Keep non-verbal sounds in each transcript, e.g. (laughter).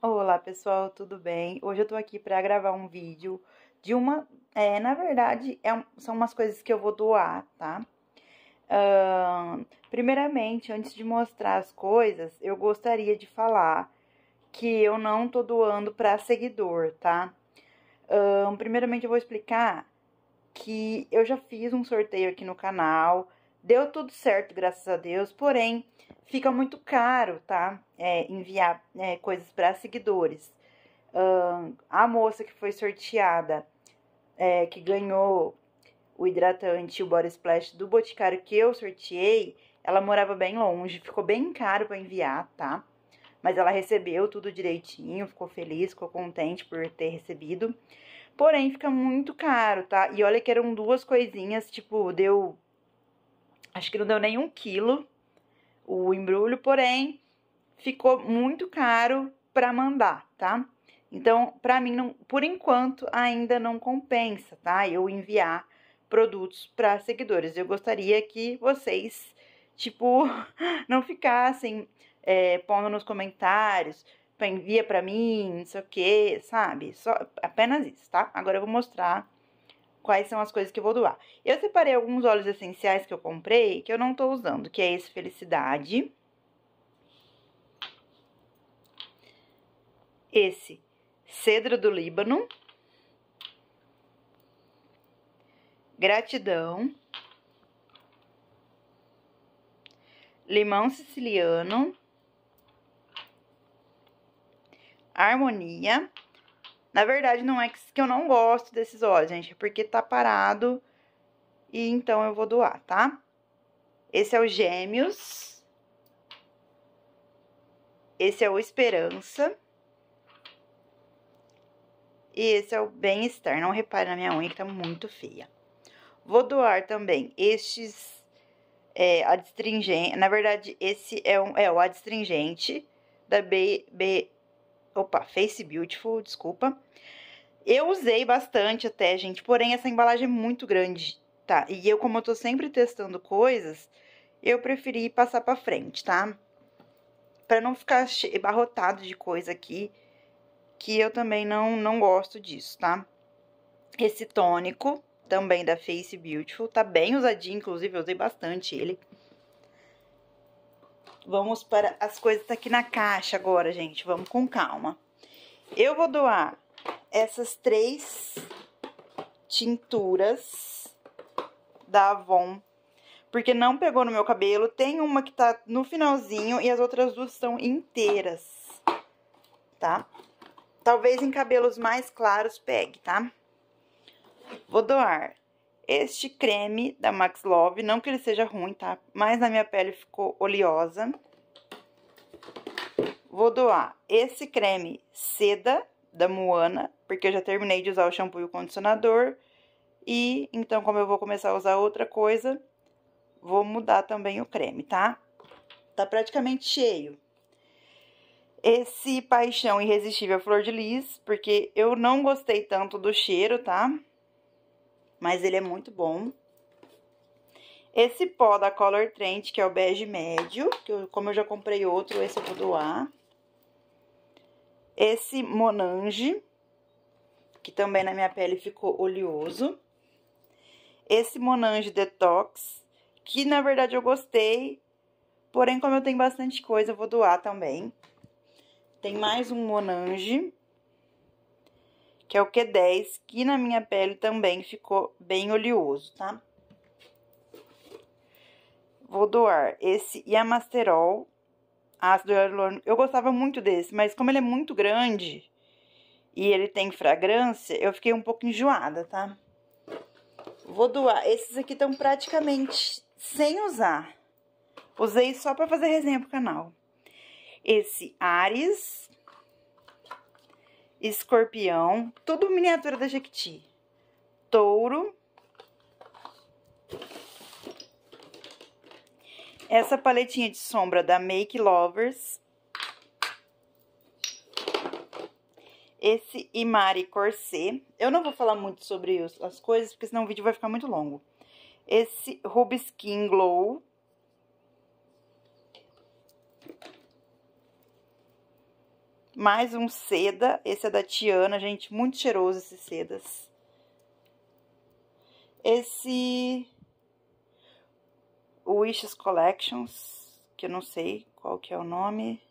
Olá pessoal, tudo bem? Hoje eu tô aqui pra gravar um vídeo de uma... É, na verdade, é são umas coisas que eu vou doar, tá? Uh, primeiramente, antes de mostrar as coisas, eu gostaria de falar que eu não tô doando pra seguidor, tá? Uh, primeiramente eu vou explicar que eu já fiz um sorteio aqui no canal Deu tudo certo, graças a Deus, porém, fica muito caro, tá? É, enviar é, coisas para seguidores. Uh, a moça que foi sorteada, é, que ganhou o hidratante, o Body Splash do Boticário que eu sorteei, ela morava bem longe, ficou bem caro para enviar, tá? Mas ela recebeu tudo direitinho, ficou feliz, ficou contente por ter recebido. Porém, fica muito caro, tá? E olha que eram duas coisinhas, tipo, deu acho que não deu nem um quilo o embrulho, porém ficou muito caro para mandar, tá? Então, para mim, não, por enquanto, ainda não compensa, tá? Eu enviar produtos para seguidores. Eu gostaria que vocês, tipo, (laughs) não ficassem é, pondo nos comentários, envia para mim, não sei o que, sabe? Só, apenas isso, tá? Agora eu vou mostrar quais são as coisas que eu vou doar. Eu separei alguns óleos essenciais que eu comprei que eu não tô usando, que é esse Felicidade. Esse Cedro do Líbano. Gratidão. Limão siciliano. Harmonia. Na verdade, não é que eu não gosto desses óleos, gente, é porque tá parado e então eu vou doar, tá? Esse é o Gêmeos. Esse é o Esperança. E esse é o Bem-Estar. Não repare na minha unha que tá muito feia. Vou doar também estes é, Na verdade, esse é, um, é o adstringente da B, B, opa, Face Beautiful, desculpa. Eu usei bastante até, gente, porém essa embalagem é muito grande, tá? E eu, como eu tô sempre testando coisas, eu preferi passar pra frente, tá? Pra não ficar barrotado de coisa aqui, que eu também não, não gosto disso, tá? Esse tônico, também da Face Beautiful, tá bem usadinho, inclusive eu usei bastante ele. Vamos para as coisas aqui na caixa agora, gente. Vamos com calma. Eu vou doar essas três tinturas da Avon. Porque não pegou no meu cabelo. Tem uma que tá no finalzinho e as outras duas estão inteiras, tá? Talvez em cabelos mais claros pegue, tá? Vou doar este creme da Max Love, não que ele seja ruim, tá? Mas na minha pele ficou oleosa. Vou doar esse creme seda da Moana, porque eu já terminei de usar o shampoo e o condicionador. E então, como eu vou começar a usar outra coisa, vou mudar também o creme, tá? Tá praticamente cheio. Esse Paixão Irresistível Flor de Lis, porque eu não gostei tanto do cheiro, tá? mas ele é muito bom. Esse pó da Color Trend, que é o bege médio, que eu, como eu já comprei outro, esse eu vou doar. Esse Monange, que também na minha pele ficou oleoso. Esse Monange Detox, que na verdade eu gostei, porém como eu tenho bastante coisa, eu vou doar também. Tem mais um Monange que é o Q10, que na minha pele também ficou bem oleoso, tá? Vou doar esse Yamasterol, ácido hialurônico. Eu gostava muito desse, mas como ele é muito grande e ele tem fragrância, eu fiquei um pouco enjoada, tá? Vou doar. Esses aqui estão praticamente sem usar. Usei só para fazer resenha pro canal. Esse Ares, escorpião, tudo miniatura da Jequiti. Touro. Essa paletinha de sombra da Make Lovers. Esse Imari Corsé. Eu não vou falar muito sobre as coisas, porque senão o vídeo vai ficar muito longo. Esse Ruby Skin Glow. Mais um seda, esse é da Tiana, gente, muito cheiroso esses sedas. Esse Wishes Collections, que eu não sei qual que é o nome.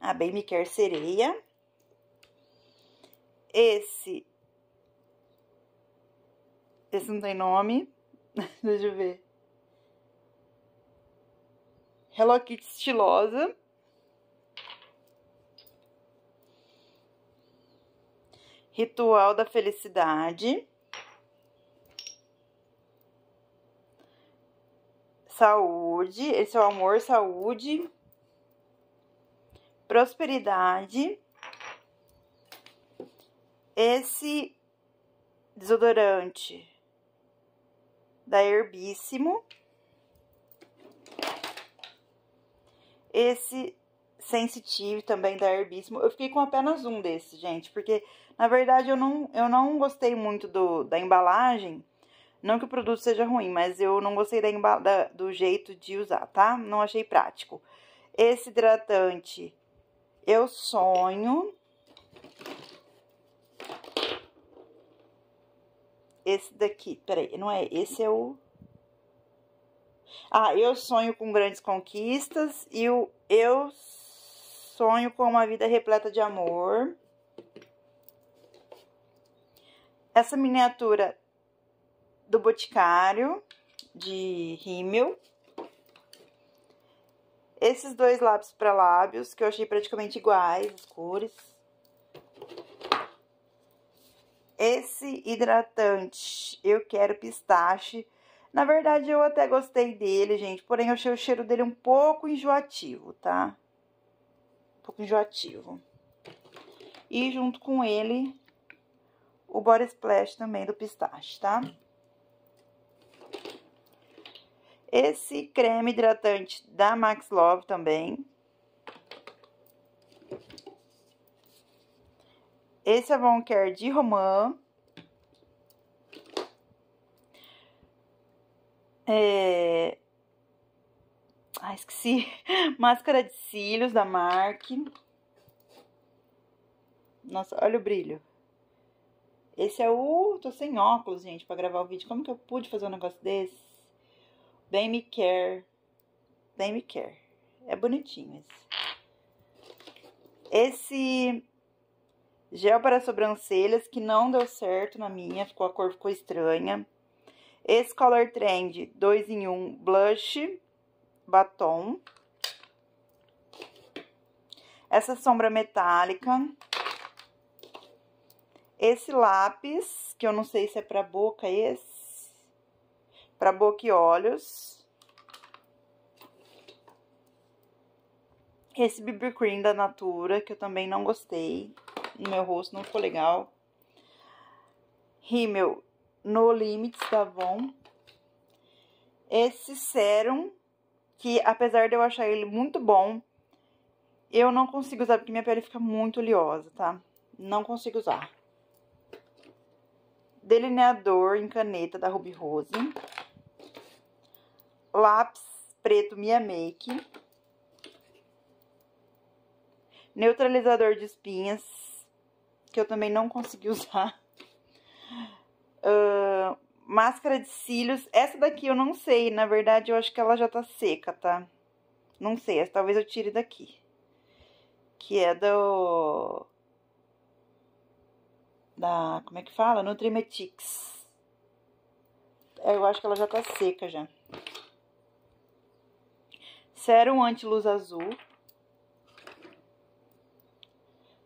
a ah, Bem Me Quer Sereia. Esse esse não tem nome. (laughs) Deixa eu ver. Hello Kitty estilosa. Ritual da Felicidade. Saúde, esse é o amor, saúde, prosperidade. Esse desodorante da Herbíssimo. Esse Sensitive também da Herbíssimo. Eu fiquei com apenas um desse, gente, porque na verdade eu não, eu não gostei muito do, da embalagem. Não que o produto seja ruim, mas eu não gostei da, da, do jeito de usar, tá? Não achei prático. Esse hidratante, eu sonho. Esse daqui, peraí, não é? Esse é o. Ah, eu sonho com grandes conquistas e o eu Sonho com uma vida repleta de amor. Essa miniatura do Boticário, de rímel. Esses dois lápis para lábios, que eu achei praticamente iguais, as cores. Esse hidratante, eu quero pistache. Na verdade, eu até gostei dele, gente, porém eu achei o cheiro dele um pouco enjoativo, tá? pouco enjoativo. E junto com ele, o Body Splash também do pistache, tá? Esse creme hidratante da Max Love também. Esse é é Care de Romã. É, ah, esqueci. (laughs) Máscara de cílios da Marc. Nossa, olha o brilho. Esse é o... Tô sem óculos, gente, pra gravar o vídeo. Como que eu pude fazer um negócio desse? Bem Me Care. Bem Me Care. É bonitinho esse. Esse gel para sobrancelhas que não deu certo na minha. Ficou, a cor ficou estranha. Esse Color Trend 2 em 1 um, Blush batom. Essa sombra metálica. Esse lápis, que eu não sei se é pra boca esse. Pra boca e olhos. Esse BB Cream da Natura, que eu também não gostei. No meu rosto não ficou legal. Rímel No Limits da bom, Esse sérum que apesar de eu achar ele muito bom, eu não consigo usar porque minha pele fica muito oleosa, tá? Não consigo usar. Delineador em caneta da Ruby Rose. Lápis preto Mia Make. Neutralizador de espinhas, que eu também não consegui (laughs) usar. Uh, Máscara de cílios. Essa daqui eu não sei. Na verdade, eu acho que ela já tá seca, tá? Não sei. Talvez eu tire daqui. Que é do... Da... Como é que fala? Nutrimetics. É, eu acho que ela já tá seca, já. Serum anti-luz azul.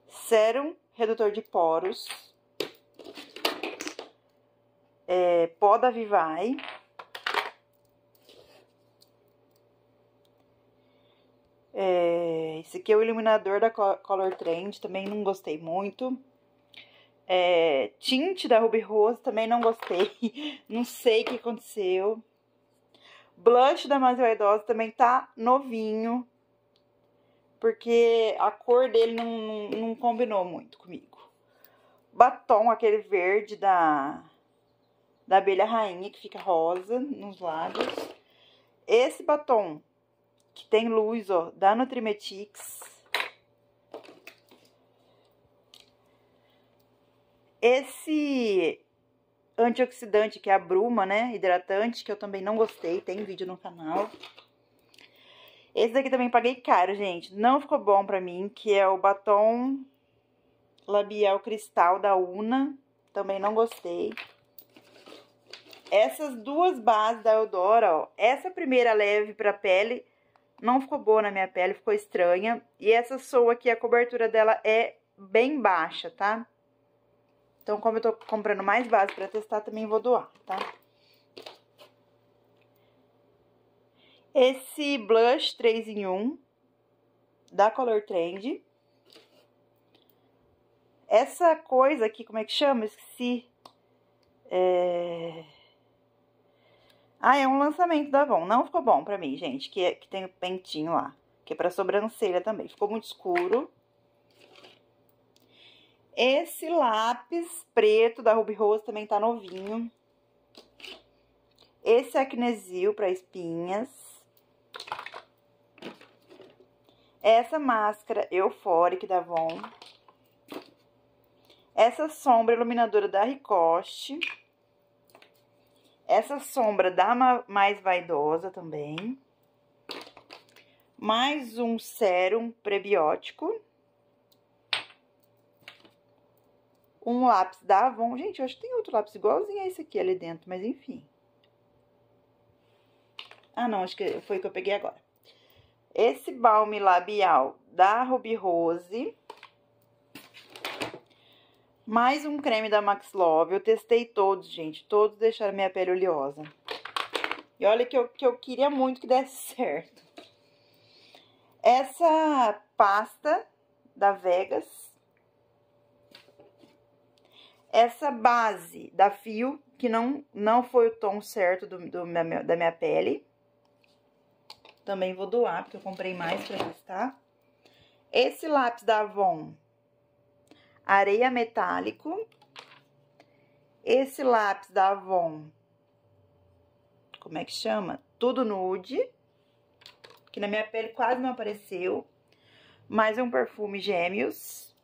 Serum redutor de poros é, pó da Vivai. É, esse aqui é o iluminador da Color Trend, também não gostei muito. É, tinte da Ruby Rose, também não gostei. (laughs) não sei o que aconteceu. Blush da Mais Vaidosa também tá novinho. Porque a cor dele não, não, não combinou muito comigo. Batom, aquele verde da da abelha rainha, que fica rosa nos lados. Esse batom, que tem luz, ó, da Nutrimetics. Esse antioxidante, que é a bruma, né, hidratante, que eu também não gostei, tem vídeo no canal. Esse daqui também paguei caro, gente, não ficou bom pra mim, que é o batom labial cristal da Una, também não gostei essas duas bases da Eudora, ó, essa primeira leve pra pele não ficou boa na minha pele, ficou estranha. E essa sou aqui, a cobertura dela é bem baixa, tá? Então, como eu tô comprando mais base pra testar, também vou doar, tá? Esse blush 3 em 1 da Color Trend. Essa coisa aqui, como é que chama? Esqueci. É... Ah, é um lançamento da Avon. Não ficou bom pra mim, gente, que, é, que tem o pentinho lá. Que é pra sobrancelha também. Ficou muito escuro. Esse lápis preto da Ruby Rose também tá novinho. Esse acnesil é pra espinhas. Essa máscara Euphoric da Avon. Essa sombra iluminadora da Ricoste. Essa sombra da Mais Vaidosa também. Mais um sérum prebiótico. Um lápis da Avon. Gente, eu acho que tem outro lápis igualzinho a esse aqui ali dentro, mas enfim. Ah, não, acho que foi o que eu peguei agora. Esse balme labial da Ruby Rose. Mais um creme da Max Love. Eu testei todos, gente. Todos deixaram minha pele oleosa. E olha que eu, que eu queria muito que desse (laughs) certo. Essa pasta da Vegas. Essa base da Fio, que não, não foi o tom certo do, do da minha pele. Também vou doar, porque eu comprei mais pra testar. Esse lápis da Avon areia metálico. Esse lápis da Avon, como é que chama? Tudo nude, que na minha pele quase não apareceu. Mais é um perfume Gêmeos.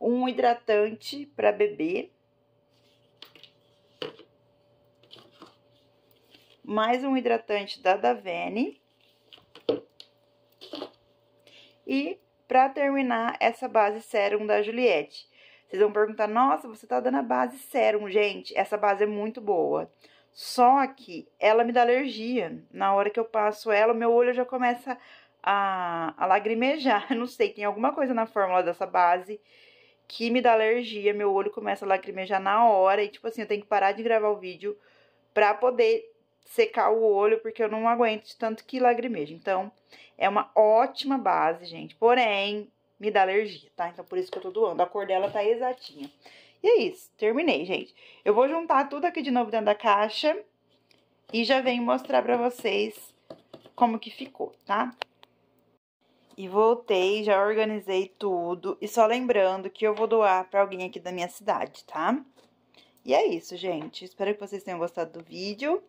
Um hidratante para bebê. Mais um hidratante da Davene. E para terminar, essa base sérum da Juliette. Vocês vão perguntar, nossa, você tá dando a base sérum. Gente, essa base é muito boa. Só que ela me dá alergia. Na hora que eu passo ela, meu olho já começa a, a lagrimejar. Eu (laughs) não sei, tem alguma coisa na fórmula dessa base que me dá alergia, meu olho começa a lacrimejar na hora, e tipo assim, eu tenho que parar de gravar o vídeo pra poder secar o olho porque eu não aguento de tanto que lagrimeja. Então, é uma ótima base, gente. Porém, me dá alergia, tá? Então, por isso que eu tô doando. A cor dela tá exatinha. E é isso, terminei, gente. Eu vou juntar tudo aqui de novo dentro da caixa e já venho mostrar pra vocês como que ficou, tá? E voltei, já organizei tudo. E só lembrando que eu vou doar pra alguém aqui da minha cidade, tá? E é isso, gente. Espero que vocês tenham gostado do vídeo.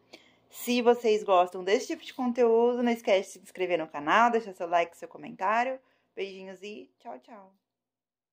Se vocês gostam desse tipo de conteúdo, não esquece de se inscrever no canal, deixar seu like, seu comentário. Beijinhos e tchau, tchau!